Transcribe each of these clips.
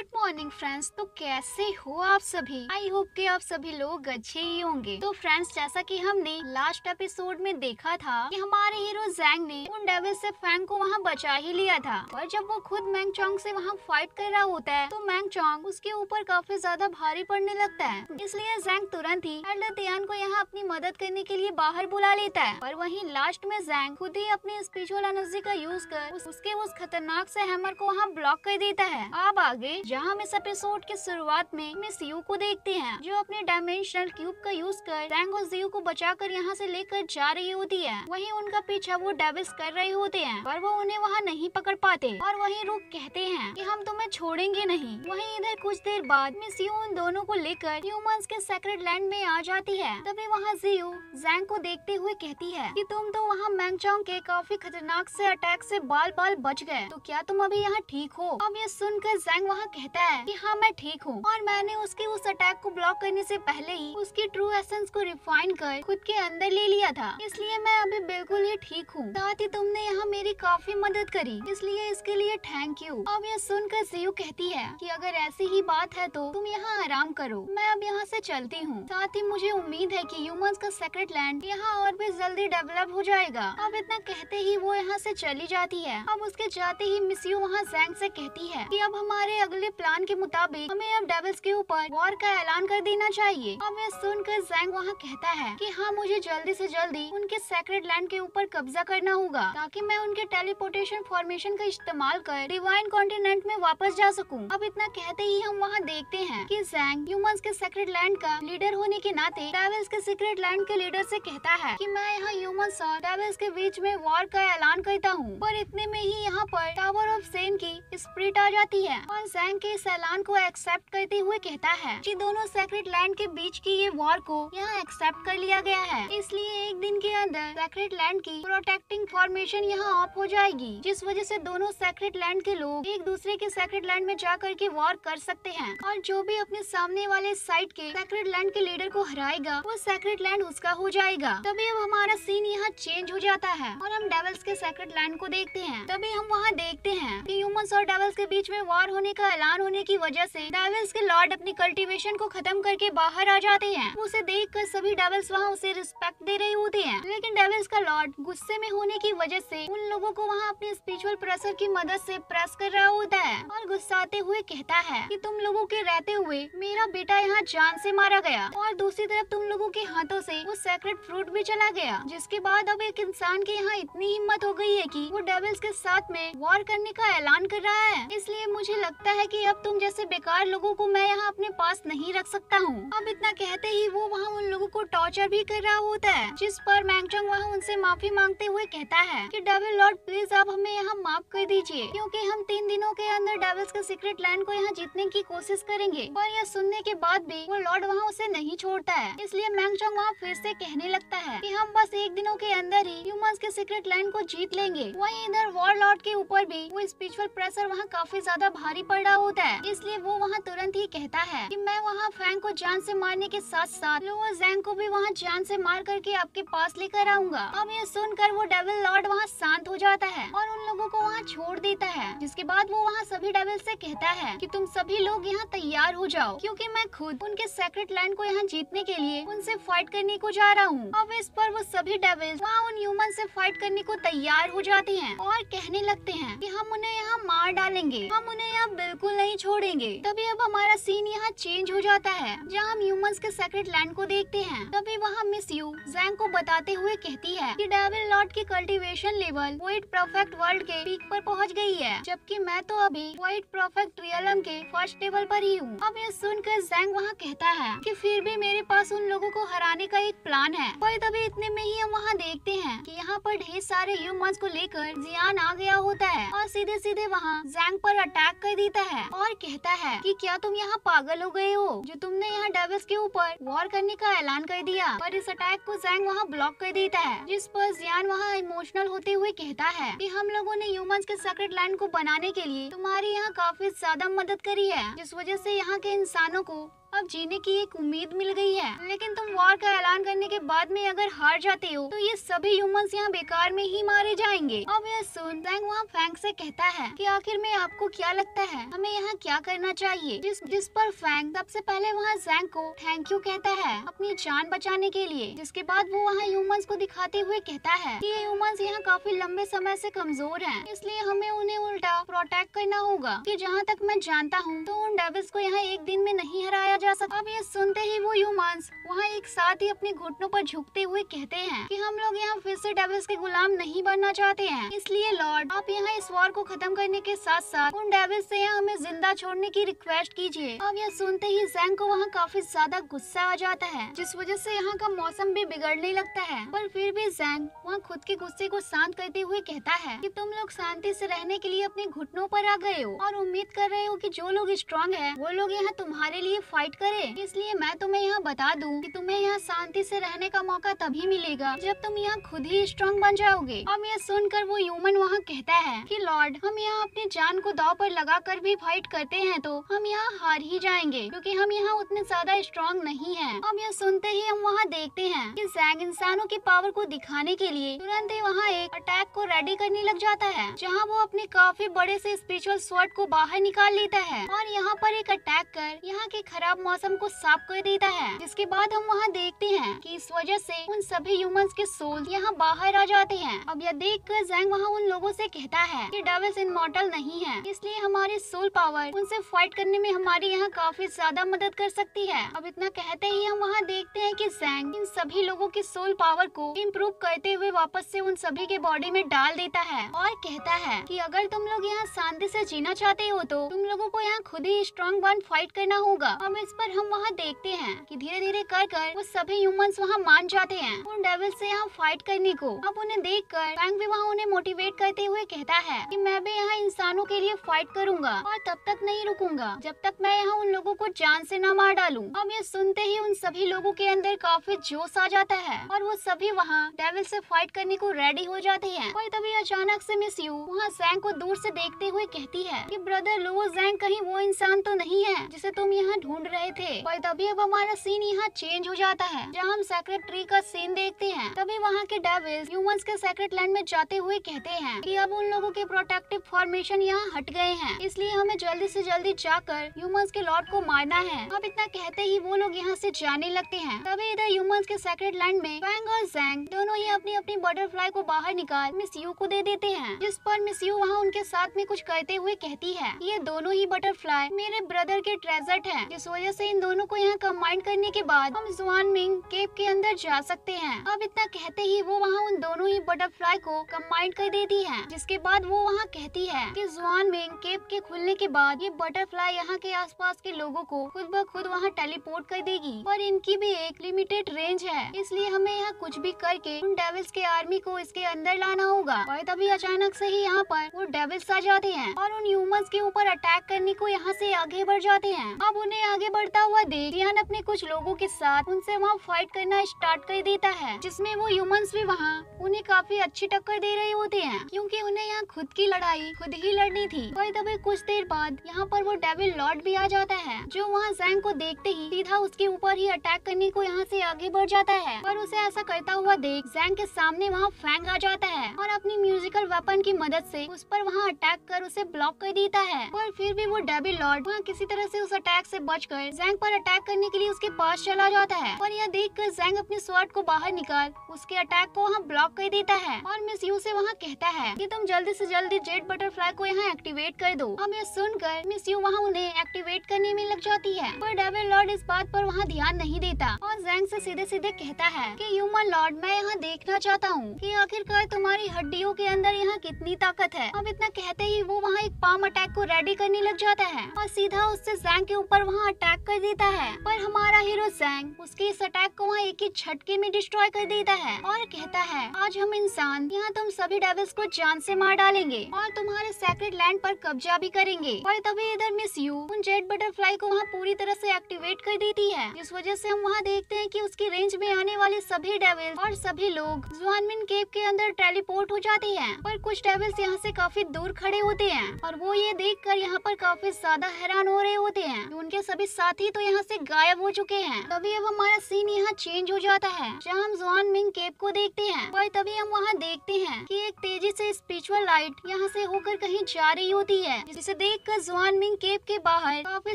Good morning friends तो कैसे हो आप सभी आई होप कि आप सभी लोग अच्छे ही होंगे तो फ्रेंड्स जैसा कि हमने लास्ट एपिसोड में देखा था कि हमारे हीरो जैंग ने उन डेविल से फैंग को वहाँ बचा ही लिया था और जब वो खुद मैंग चौंग से वहाँ फाइट कर रहा होता है तो मैंग चौंग उसके ऊपर काफी ज्यादा भारी पड़ने लगता है इसलिए जैंग तुरंत ही एल्डर तियान को यहाँ अपनी मदद करने के लिए बाहर बुला लेता है और वही लास्ट में जैंग खुद ही अपनी स्पिरिचुअल एनर्जी का यूज कर उसके उस खतरनाक से हैमर को वहाँ ब्लॉक कर देता है अब आगे जहां हम इस एपिसोड की शुरुआत में मिस यू को देखते हैं जो अपने डायमेंशनल क्यूब का यूज कर और जियो को कर यहाँ ऐसी लेकर जा रही होती है वही उनका पीछा वो डेविस कर रहे होते हैं पर वो उन्हें वहाँ नहीं पकड़ पाते और वही रुक कहते हैं की हम तुम्हें छोड़ेंगे नहीं वही इधर कुछ देर बाद मिस यू उन दोनों को लेकर ह्यूमंस के सेक्रेट लैंड में आ जाती है तभी वहाँ जियो जैंग को देखते हुए कहती है कि तुम तो वहाँ मैंगचोंग के काफी खतरनाक से अटैक से बाल बाल बच गए तो क्या तुम अभी यहाँ ठीक हो अब ये सुनकर जैंग वहाँ कहता है कि हाँ मैं ठीक हूँ और मैंने उसके उस अटैक को ब्लॉक करने से पहले ही उसकी ट्रू एसेंस को रिफाइन कर खुद के अंदर ले लिया था इसलिए मैं अभी बिल्कुल ही ठीक हूँ साथ ही तुमने यहाँ मेरी काफी मदद करी इसलिए इसके लिए थैंक यू अब यह सुनकर सीयू कहती है की अगर ऐसी ही बात है तो तुम यहाँ आराम करो मैं अब यहाँ ऐसी चलती हूँ साथ ही मुझे उम्मीद है की ह्यूमन का सेक्रेट लैंड यहाँ और भी जल्दी डेवलप हो जाएगा अब इतना कहते ही वो यहाँ ऐसी चली जाती है अब उसके जाते ही मिस यू वहाँ जैंग से कहती है कि अब हमारे अगले प्लान के मुताबिक हमें अब डेविल्स के ऊपर वॉर का ऐलान कर देना चाहिए अब यह सुनकर जैंग वहाँ कहता है कि हाँ मुझे जल्दी से जल्दी उनके सेक्रेट लैंड के ऊपर कब्जा करना होगा ताकि मैं उनके टेलीपोर्टेशन फॉर्मेशन का इस्तेमाल कर डिवाइन कॉन्टिनेंट में वापस जा सकूँ अब इतना कहते ही हम वहाँ देखते हैं की जैंग ह्यूमंस के सेक्रेट लैंड का लीडर होने के नाते डेविल्स के सीक्रेट लैंड के लीडर ऐसी कहता है की मैं यहाँ ह्यूमंस और डेविल्स के बीच में वॉर का ऐलान करता हूँ पर इतने में ही यहाँ पर टावर ऑफ सेन की स्प्रिट आ जाती है और जैंग के इस ऐलान को एक्सेप्ट करते हुए कहता है कि दोनों सेक्रेट लैंड के बीच की ये वॉर को यहाँ एक्सेप्ट कर लिया गया है इसलिए एक दिन के अंदर सेक्रेट लैंड की प्रोटेक्टिंग फॉर्मेशन यहाँ ऑफ हो जाएगी जिस वजह से दोनों सेक्रेट लैंड के लोग एक दूसरे के सेक्रेट लैंड में जा करके वॉर कर सकते हैं और जो भी अपने सामने वाले साइड के सेक्रेट लैंड के लीडर को हराएगा वो सेक्रेट लैंड उसका हो जाएगा तभी अब हमारा सीन यहाँ चेंज हो जाता है और हम डेवल्स के सेक्रेट लैंड को देखते हैं तभी हम वहाँ देखते हैं की और डेवल्स के बीच में वॉर होने का चालान होने की वजह से डेविल्स के लॉर्ड अपनी कल्टीवेशन को खत्म करके बाहर आ जाते हैं उसे देख कर सभी डेविल्स वहाँ उसे रिस्पेक्ट दे रहे होते हैं लेकिन डेविल्स का लॉर्ड गुस्से में होने की वजह से उन लोगों को वहाँ अपने स्पिरिचुअल प्रेसर की मदद ऐसी प्रेस कर रहा होता है और गुस्साते हुए कहता है की तुम लोगो के रहते हुए मेरा बेटा यहाँ जान ऐसी मारा गया और दूसरी तरफ तुम लोगो के हाथों ऐसी वो सेक्रेट फ्रूट भी चला गया जिसके बाद अब एक इंसान के यहाँ इतनी हिम्मत हो गई है कि वो डेविल्स के साथ में वॉर करने का ऐलान कर रहा है इसलिए मुझे लगता है कि अब तुम जैसे बेकार लोगों को मैं यहाँ अपने पास नहीं रख सकता हूँ अब इतना कहते ही वो वहाँ उन लोगों को टॉर्चर भी कर रहा होता है जिस पर मैंगचंग वहाँ उनसे माफी मांगते हुए कहता है कि डेविल लॉर्ड प्लीज आप हमें यहाँ माफ कर दीजिए क्योंकि हम तीन दिनों के अंदर डेविल्स के सीक्रेट लैंड को यहाँ जीतने की कोशिश करेंगे और यह सुनने के बाद भी वो लॉर्ड वहाँ उसे नहीं छोड़ता है इसलिए मैंगचंग वहाँ फिर से कहने लगता है की हम बस एक दिनों के अंदर ही ह्यूमंस के सीक्रेट लैंड को जीत लेंगे वही इधर वॉर लॉर्ड के ऊपर भी वो स्पिरिचुअल प्रेशर वहाँ काफी ज्यादा भारी पड़ रहा होता है इसलिए वो वहाँ तुरंत ही कहता है कि मैं वहाँ फैंग को जान से मारने के साथ साथ लोअर जैंग को भी वहाँ जान से मार करके आपके पास लेकर आऊंगा अब ये सुनकर वो डेविल लॉर्ड वहाँ शांत हो जाता है और उन लोगों को वहाँ छोड़ देता है जिसके बाद वो वहाँ सभी डेविल से कहता है कि तुम सभी लोग यहाँ तैयार हो जाओ क्योंकि मैं खुद उनके सेक्रेट लैंड को यहाँ जीतने के लिए उनसे फाइट करने को जा रहा हूँ अब इस पर वो सभी डेविल वहाँ उन ह्यूमन से फाइट करने को तैयार हो जाते हैं और कहने लगते हैं कि हम उन्हें यहाँ मार डालेंगे हम उन्हें यहाँ बिल्कुल बिल्कुल नहीं छोड़ेंगे तभी अब हमारा सीन यहाँ चेंज हो जाता है जहाँ हम ह्यूमंस के सेक्रेट लैंड को देखते हैं तभी वहाँ मिस यू जैंग को बताते हुए कहती है कि डेविल लॉर्ड की cultivation level white perfect world के पीक पर पहुँच गई है जबकि मैं तो अभी व्हाइट परफेक्ट रियलम के फर्स्ट लेवल पर ही हूँ अब ये सुनकर जैंग वहाँ कहता है कि फिर भी मेरे पास उन लोगों को हराने का एक प्लान है पर तभी इतने में ही हम वहाँ देखते हैं कि यहाँ पर ढेर सारे ह्यूमंस को लेकर जियान आ गया होता है और सीधे सीधे वहाँ जैंग पर अटैक कर देता है है और कहता है कि क्या तुम यहाँ पागल हो गए हो जो तुमने यहाँ डेविस के ऊपर वॉर करने का ऐलान कर दिया पर इस अटैक को जैंग वहाँ ब्लॉक कर देता है जिस पर जियान वहाँ इमोशनल होते हुए कहता है कि हम लोगों ने ह्यूमंस के सेक्रेट लैंड को बनाने के लिए तुम्हारे यहाँ काफी ज्यादा मदद करी है जिस वजह से यहाँ के इंसानों को अब जीने की एक उम्मीद मिल गई है लेकिन तुम वार का ऐलान करने के बाद में अगर हार जाते हो तो ये सभी ह्यूमंस यहाँ बेकार में ही मारे जाएंगे अब यह सुन फैंग वहाँ फैंग से कहता है कि आखिर में आपको क्या लगता है हमें यहाँ क्या करना चाहिए जिस जिस पर फैंग सबसे पहले वहाँ जैंग को थैंक यू कहता है अपनी जान बचाने के लिए जिसके बाद वो वहाँ ह्यूमंस को दिखाते हुए कहता है की ये ह्यूमंस यहाँ काफी लंबे समय ऐसी कमजोर है इसलिए हमें उन्हें उल्टा प्रोटेक्ट करना होगा की जहाँ तक मैं जानता हूँ तो उन डेविल्स को यहाँ एक दिन में नहीं हराया जा सकता अब ये सुनते ही वो ह्यूमंस वहाँ एक साथ ही अपने घुटनों पर झुकते हुए कहते हैं कि हम लोग यहाँ फिर से डेविल्स के गुलाम नहीं बनना चाहते हैं इसलिए लॉर्ड आप यहाँ वॉर को खत्म करने के साथ साथ उन डेविस से हमें जिंदा छोड़ने की रिक्वेस्ट कीजिए अब यह सुनते ही जैंग को वहाँ काफी ज्यादा गुस्सा आ जाता है जिस वजह से यहाँ का मौसम भी बिगड़ने लगता है पर फिर भी जैंग वहाँ खुद के गुस्से को शांत करते हुए कहता है की तुम लोग शांति ऐसी रहने के लिए अपने घुटनों पर आ गए हो और उम्मीद कर रहे हो की जो लोग स्ट्रांग है वो लोग यहाँ तुम्हारे लिए फाइट करे इसलिए मैं तुम्हें यहाँ बता दूँ की तुम्हें यहाँ शांति ऐसी रहने का मौका तभी मिलेगा जब तुम यहाँ खुद ही स्ट्रांग बन जाओगे अब यह सुनकर वो ह्यूमन वहाँ कहता है कि लॉर्ड हम यहाँ अपने जान को दाव पर लगाकर भी फाइट करते हैं तो हम यहाँ हार ही जाएंगे क्योंकि हम यहाँ उतने ज्यादा स्ट्रॉन्ग नहीं है अब यह सुनते ही हम वहाँ देखते हैं कि जैंग इंसानों की पावर को दिखाने के लिए तुरंत ही वहाँ एक अटैक को रेडी करने लग जाता है जहाँ वो अपने काफी बड़े से स्पिरिचुअल स्वर्ड को बाहर निकाल लेता है और यहाँ पर एक अटैक कर यहाँ के खराब मौसम को साफ कर देता है जिसके बाद हम वहाँ देखते हैं की इस वजह से उन सभी ह्यूमंस के सोल यहाँ बाहर आ जाते हैं अब यह देख कर जैंग वहाँ उन लोगों से कहता है कि डेविल्स इनमोर्टल नहीं है इसलिए हमारी सोल पावर उनसे फाइट करने में हमारे यहाँ काफी ज्यादा मदद कर सकती है अब इतना कहते ही हम वहाँ देखते हैं कि जैंग इन सभी लोगों की सोल पावर को इम्प्रूव करते हुए वापस से उन सभी के बॉडी में डाल देता है और कहता है कि अगर तुम लोग यहाँ शांति से जीना चाहते हो तो तुम लोगों को यहाँ खुद ही स्ट्रॉन्ग वन फाइट करना होगा अब इस पर हम वहाँ देखते हैं कि धीरे धीरे कर कर वो सभी ह्यूमंस वहाँ मान जाते हैं उन डेविल्स से यहाँ फाइट करने को अब उन्हें देख कर भी वहाँ उन्हें मोटिवेट करते हुए कहता है है कि मैं भी यहाँ इंसानों के लिए फाइट करूंगा और तब तक नहीं रुकूंगा जब तक मैं यहाँ उन लोगों को जान से न मार डालूं। अब ये सुनते ही उन सभी लोगों के अंदर काफी जोश आ जाता है और वो सभी वहाँ डेविल से फाइट करने को रेडी हो जाती है और तभी अचानक से मिस यू वहाँ जैंग को दूर से देखते हुए कहती है कि ब्रदर लो जैंग कहीं वो इंसान तो नहीं है जिसे तुम यहाँ ढूंढ रहे थे पर तभी अब हमारा सीन यहाँ चेंज हो जाता है जहाँ हम सेक्रेट ट्री का सीन देखते हैं तभी वहाँ के डेविल्स ह्यूमंस के सेक्रेट लैंड में जाते हुए कहते हैं कि अब उन लोगों के के प्रोटेक्टिव फॉर्मेशन यहाँ हट गए हैं इसलिए हमें जल्दी से जल्दी जाकर ह्यूमंस के लॉर्ड को मारना है अब इतना कहते ही वो लोग यहाँ से जाने लगते हैं तभी इधर ह्यूमंस के सेक्रेट लैंड में फैंग और जैंग दोनों ही अपनी अपनी बटरफ्लाई को बाहर निकाल मिस यू को दे देते हैं जिस पर मिस यू वहाँ उनके साथ में कुछ करते हुए कहती है ये दोनों ही बटरफ्लाई मेरे ब्रदर के ट्रेजर्ट है जिस वजह से इन दोनों को यहाँ कम्बाइंड करने के बाद हम जुआन मिंग केप के अंदर जा सकते हैं अब इतना कहते ही वो वहाँ उन दोनों ही बटरफ्लाई को कम्बाइंड कर देती है जिसके बाद वो वहाँ कहती है कि जुआन में केप के खुलने के बाद ये बटरफ्लाई यहाँ के आसपास के लोगों को खुद ब खुद वहाँ टेलीपोर्ट कर देगी पर इनकी भी एक लिमिटेड रेंज है इसलिए हमें यहाँ कुछ भी करके उन डेविल्स के आर्मी को इसके अंदर लाना होगा और तभी अचानक से ही यहाँ पर वो डेविल्स आ जाते हैं और उन ह्यूमंस के ऊपर अटैक करने को यहाँ से आगे बढ़ जाते हैं अब उन्हें आगे बढ़ता हुआ देख रियान अपने कुछ लोगों के साथ उनसे वहाँ फाइट करना स्टार्ट कर देता है जिसमे वो ह्यूमंस भी वहाँ उन्हें काफी अच्छी टक्कर दे रहे होते हैं क्यूँकी उन्हें यहाँ खुद की लड़ाई खुद ही लड़नी थी वही तभी कुछ देर बाद यहाँ पर वो डेविल लॉर्ड भी आ जाता है जो वहाँ जैंग को देखते ही सीधा उसके ऊपर ही अटैक करने को यहाँ से आगे बढ़ जाता है पर उसे ऐसा करता हुआ देख जैंग के सामने वहाँ फैंग आ जाता है और अपनी म्यूजिकल वेपन की मदद से उस पर वहाँ अटैक कर उसे ब्लॉक कर देता है पर फिर भी वो डेविल लॉर्ड वहाँ किसी तरह से उस अटैक से बचकर जैंग पर अटैक करने के लिए उसके पास चला जाता है और यह देख कर जैंग अपने स्वाट को बाहर निकाल उसके अटैक को वहाँ ब्लॉक कर देता है और मिस यू से वहाँ कहता है की तुम जल्दी ऐसी जल्दी जेट बटरफ्लाई को यहाँ एक्टिवेट कर दो हम ये सुनकर मिस यू वहाँ उन्हें एक्टिवेट करने में लग जाती है पर डेविल लॉर्ड इस बात पर वहाँ ध्यान नहीं देता और जैंग से सीधे सीधे कहता है कि ह्यूमन लॉर्ड मैं यहाँ देखना चाहता हूँ कि आखिरकार तुम्हारी हड्डियों के अंदर यहाँ कितनी ताकत है अब इतना कहते ही वो वहाँ एक पाम अटैक को रेडी करने लग जाता है और सीधा उससे जैंग के ऊपर वहाँ अटैक कर देता है पर हमारा हीरो जैंग उसके इस अटैक को वहाँ एक ही झटके में डिस्ट्रॉय कर देता है और कहता है आज हम इंसान यहाँ तुम सभी डेविल्स को जान से मार डाले लेंगे और तुम्हारे सेक्रेट लैंड पर कब्जा भी करेंगे और तभी इधर मिस यू उन जेट बटरफ्लाई को वहाँ पूरी तरह से एक्टिवेट कर देती है इस वजह से हम वहाँ देखते हैं कि उसकी रेंज में आने वाले सभी डेविल्स और सभी लोग जुआनमिन केव के अंदर टेलीपोर्ट हो जाते हैं पर कुछ डेविल्स यहाँ से काफी दूर खड़े होते हैं और वो ये देख कर यहाँ पर काफी ज्यादा हैरान हो रहे होते हैं उनके सभी साथी तो यहाँ से गायब हो चुके हैं तभी अब हमारा सीन यहाँ चेंज हो जाता है जहाँ हम जुआन मिंग केव को देखते हैं और तभी हम वहाँ देखते हैं कि एक तेजी से स्पिरिचुअल लाइट लाइट यहाँ से होकर कहीं जा रही होती है जिसे देख कर जुआन मिंग केप के बाहर काफी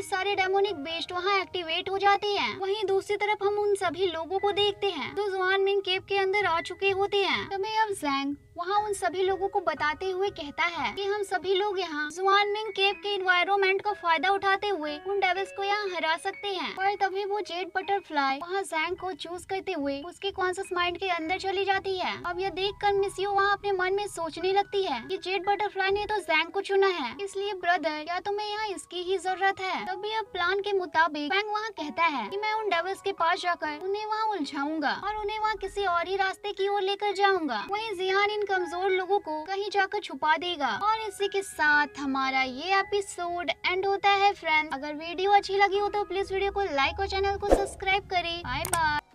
सारे डेमोनिक बेस्ट वहाँ एक्टिवेट हो जाते हैं वहीं दूसरी तरफ हम उन सभी लोगों को देखते हैं जो जुआन मिंग केप के अंदर आ चुके होते हैं तभी अब जैंग वहाँ उन सभी लोगों को बताते हुए कहता है कि हम सभी लोग यहाँ जुआन मिंग केप के इन्वायरमेंट का फायदा उठाते हुए उन डेविल्स को यहाँ हरा सकते हैं पर तभी वो जेट बटरफ्लाई वहाँ जैंग को चूज करते हुए उसके कॉन्सियस माइंड के अंदर चली जाती है अब यह देख कर मिस यू वहाँ अपने मन में सोचने लगती है की जेट बटरफ्लाई ने तो जैंग को चुना है इसलिए ब्रदर क्या तुम्हें यहाँ इसकी ही जरूरत है तभी अब प्लान के मुताबिक फैंग वहाँ कहता है कि मैं उन डेवल्स के पास जाकर उन्हें वहाँ उलझाऊंगा और उन्हें वहाँ किसी और ही रास्ते की ओर लेकर जाऊंगा वही जियान इन कमजोर लोगो को कहीं जाकर छुपा देगा और इसी के साथ हमारा ये एपिसोड एंड होता है फ्रेंड अगर वीडियो अच्छी लगी हो तो प्लीज वीडियो को लाइक और चैनल को सब्सक्राइब करे बाय बाय